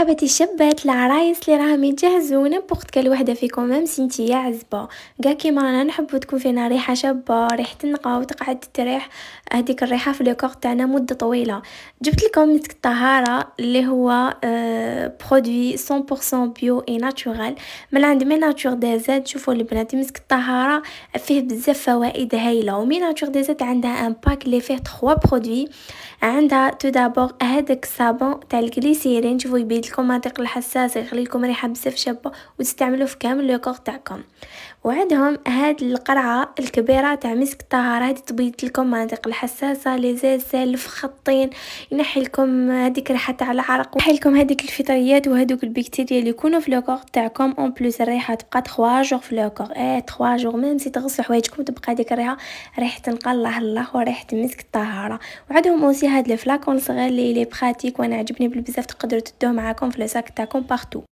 مرحبا الشابات العرايس اللي راهم يتجهزون بوقت كل وحده فيكم ميم سنتي عزبه كاع كيما رانا نحبو تكون فينا ريحه شابه ريحه تنقى وتقعد تريح هذيك الريحه في لو تاعنا مده طويله جبت لكم مسك الطهاره اللي هو آه، برودوي 100% بيو اي ناتورال من عند مي ناتور زاد شوفوا البنات مسك الطهاره فيه بزاف فوائد هايله ومي ناتور زاد عندها ان باك اللي فيه 3 برودوي عندها تو دابور هذاك الصابون تاع الكليسيرين شوفوا يبيد المناطق الحساسه يخلي لكم ريحه بزاف شابه وتستعملوه في كامل لوكوغ تاعكم وعندهم هاد القرعه الكبيره تاع مسك الطهاره هذه تبيض لكم المناطق الحساسه لي زيزال الفخطين ينحي لكم هذيك الريحه تاع العرق ينحي لكم هذيك الفطريات وهذوك البكتيريا اللي يكونوا في لوكوغ تاعكم اون بلوس الريحه تبقى 3 جوغ في كور ايه 3 جوغ ميم سي تغسلوا حوايجكم تبقى هذيك الريحه ريحه نقى الله الله وريحه مسك الطهاره وعندهم اوسي هاد لي فلاكون صغير لي لي براتيك وانا عجبني بزاف تقدروا تدوه معاكم comme les acteurs partout.